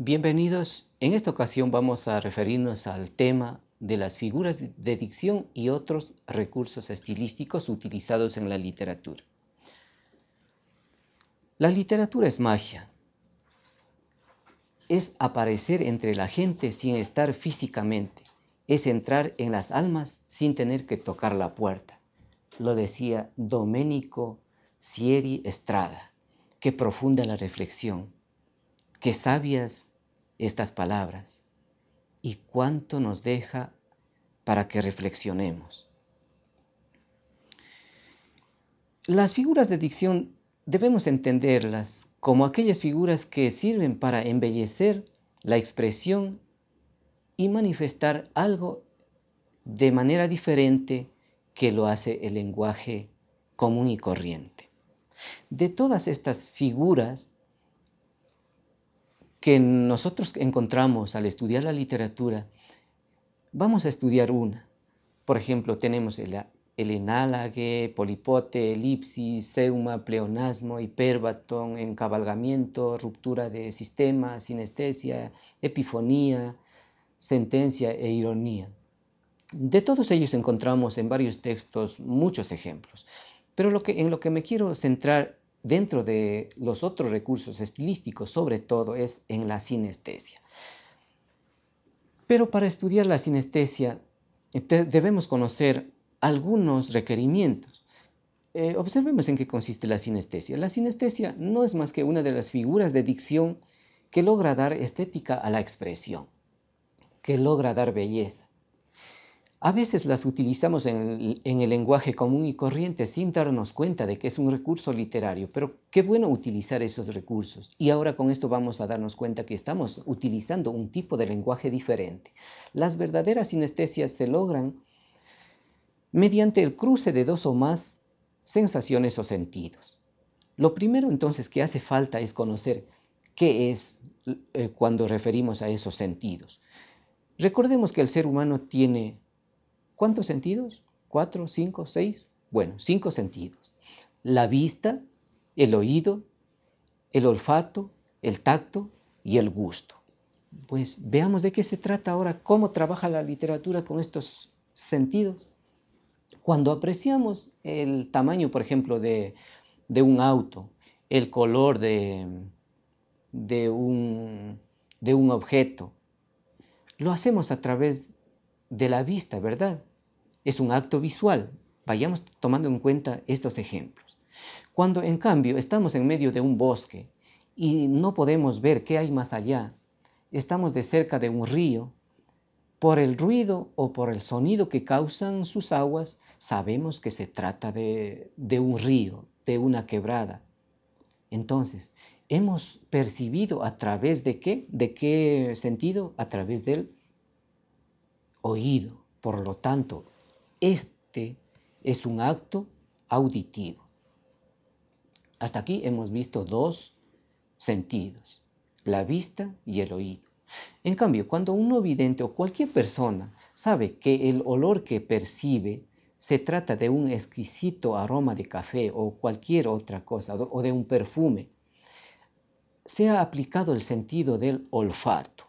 Bienvenidos. En esta ocasión vamos a referirnos al tema de las figuras de dicción y otros recursos estilísticos utilizados en la literatura. La literatura es magia. Es aparecer entre la gente sin estar físicamente. Es entrar en las almas sin tener que tocar la puerta. Lo decía Domenico Sieri Estrada. Qué profunda la reflexión. Qué sabias estas palabras y cuánto nos deja para que reflexionemos. Las figuras de dicción debemos entenderlas como aquellas figuras que sirven para embellecer la expresión y manifestar algo de manera diferente que lo hace el lenguaje común y corriente. De todas estas figuras, que nosotros encontramos al estudiar la literatura, vamos a estudiar una. Por ejemplo, tenemos el, el polipote, elipsis, seuma, pleonasmo, hiperbatón, encabalgamiento, ruptura de sistema, sinestesia, epifonía, sentencia e ironía. De todos ellos encontramos en varios textos muchos ejemplos, pero lo que, en lo que me quiero centrar dentro de los otros recursos estilísticos, sobre todo, es en la sinestesia. Pero para estudiar la sinestesia debemos conocer algunos requerimientos. Eh, observemos en qué consiste la sinestesia. La sinestesia no es más que una de las figuras de dicción que logra dar estética a la expresión, que logra dar belleza. A veces las utilizamos en el, lenguaje común y corriente sin darnos cuenta de que es un recurso literario, pero qué bueno utilizar esos recursos. Y ahora con esto vamos a darnos cuenta que estamos utilizando un tipo de lenguaje diferente. Las verdaderas sinestesias se logran mediante el cruce de dos o más sensaciones o sentidos. Lo primero entonces que hace falta es conocer qué es eh, cuando referimos a esos sentidos. Recordemos que el ser humano tiene ¿Cuántos sentidos? ¿Cuatro, cinco, seis? Bueno, cinco sentidos. La vista, el oído, el olfato, el tacto y el gusto. Pues veamos de qué se trata ahora, cómo trabaja la literatura con estos sentidos. Cuando apreciamos el tamaño, por ejemplo, de, un auto, el color de un objeto, lo hacemos a través de la vista, ¿verdad? es un acto visual. Vayamos tomando en cuenta estos ejemplos. Cuando en cambio estamos en medio de un bosque y no podemos ver qué hay más allá, estamos de cerca de un río, por el ruido o por el sonido que causan sus aguas, sabemos que se trata de, de un río, de una quebrada. Entonces, hemos percibido a través de qué? ¿De qué sentido? A través del oído. Por lo tanto, este es un acto auditivo. Hasta aquí hemos visto dos sentidos, la vista y el oído. En cambio, cuando un vidente o cualquier persona sabe que el olor que percibe se trata de un exquisito aroma de café o cualquier otra cosa, o de un perfume, se ha aplicado el sentido del olfato.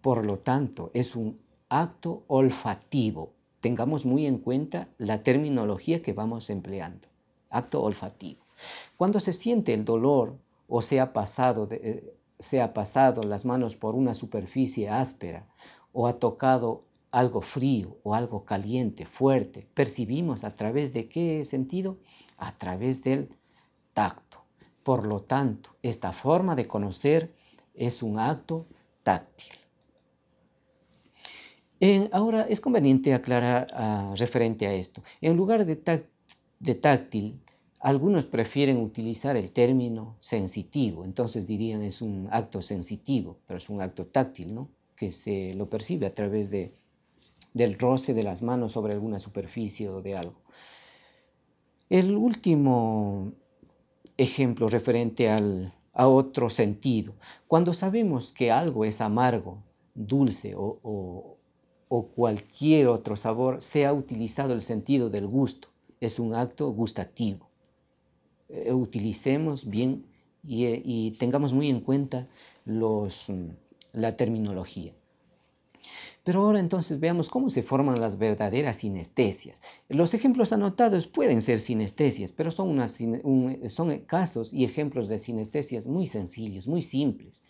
Por lo tanto, es un acto olfativo tengamos muy en cuenta la terminología que vamos empleando. Acto olfativo. Cuando se siente el dolor o se ha pasado, eh, se ha pasado las manos por una superficie áspera o ha tocado algo frío o algo caliente, fuerte, percibimos a través de qué sentido? A través del tacto. Por lo tanto, esta forma de conocer es un acto táctil ahora es conveniente aclarar ah, referente a esto. En lugar de, táctil, algunos prefieren utilizar el término sensitivo, entonces dirían es un acto sensitivo, pero es un acto táctil, ¿no? Que se lo percibe a través de, del roce de las manos sobre alguna superficie o de algo. El último ejemplo referente al, a otro sentido. Cuando sabemos que algo es amargo, dulce o, o cualquier otro sabor, se ha utilizado el sentido del gusto. Es un acto gustativo. Eh, utilicemos bien eh, y, tengamos muy en cuenta los, mm, la terminología. Pero ahora entonces veamos cómo se forman las verdaderas sinestesias. Los ejemplos anotados pueden ser sinestesias, pero son, son casos y ejemplos de sinestesias muy sencillos, muy simples.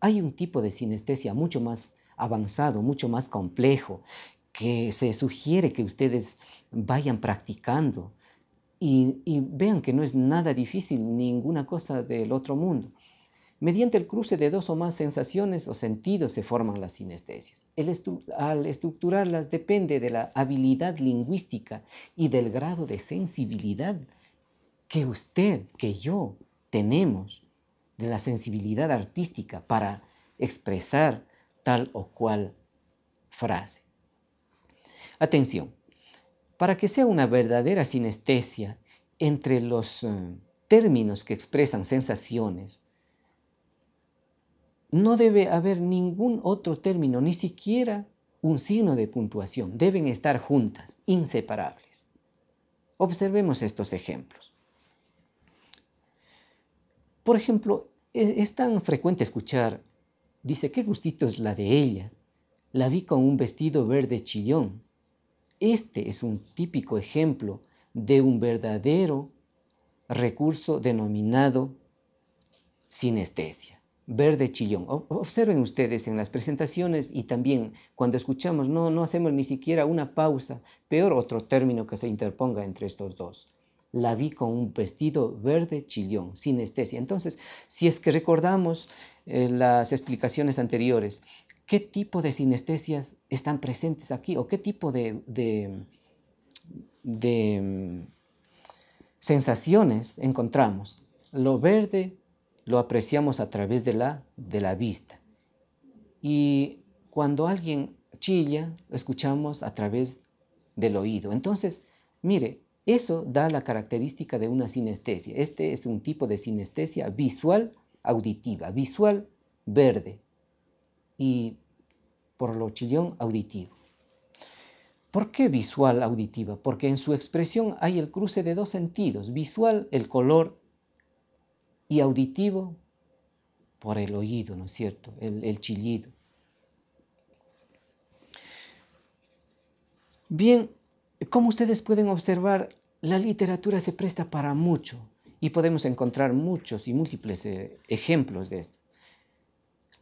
Hay un tipo de sinestesia mucho más avanzado, mucho más complejo, que se sugiere que ustedes vayan practicando y, vean que no es nada difícil, ninguna cosa del otro mundo. Mediante el cruce de dos o más sensaciones o sentidos se forman las sinestesias. al estructurarlas depende de la habilidad lingüística y del grado de sensibilidad que usted, que yo tenemos, de la sensibilidad artística para expresar tal o cual frase. Atención, para que sea una verdadera sinestesia entre los eh, términos que expresan sensaciones, no debe haber ningún otro término, ni siquiera un signo de puntuación. Deben estar juntas, inseparables. Observemos estos ejemplos. Por ejemplo, e-, es tan frecuente escuchar Dice, qué gustito es la de ella. La vi con un vestido verde chillón. Este es un típico ejemplo de un verdadero recurso denominado sinestesia. Verde chillón. Observen ustedes en las presentaciones y también cuando escuchamos, no, no hacemos ni siquiera una pausa, peor otro término que se interponga entre estos dos la vi con un vestido verde chillón, sinestesia. Entonces, si es que recordamos eh, las explicaciones anteriores, ¿qué tipo de sinestesias están presentes aquí o qué tipo de, de, mm, sensaciones encontramos? Lo verde lo apreciamos a través de la, de la vista. Y cuando alguien chilla, lo escuchamos a través del oído. Entonces, mire, eso da la característica de una sinestesia. Este es un tipo de sinestesia visual auditiva, visual verde y por lo chillón auditivo. ¿Por qué visual auditiva? Porque en su expresión hay el cruce de dos sentidos, visual el color y auditivo por el oído, ¿no es cierto? El, el chillido. Bien, como ustedes pueden observar, la literatura se presta para mucho y podemos encontrar muchos y múltiples eh, ejemplos de esto.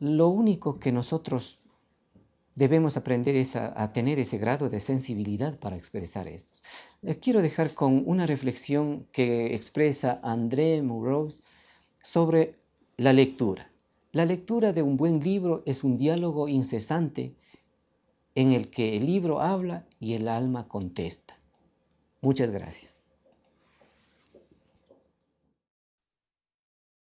Lo único que nosotros debemos aprender es a, tener ese grado de sensibilidad para expresar esto. Les eh, quiero dejar con una reflexión que expresa André Mouros sobre la lectura. La lectura de un buen libro es un diálogo incesante en el que el libro habla y el alma contesta. Muchas gracias.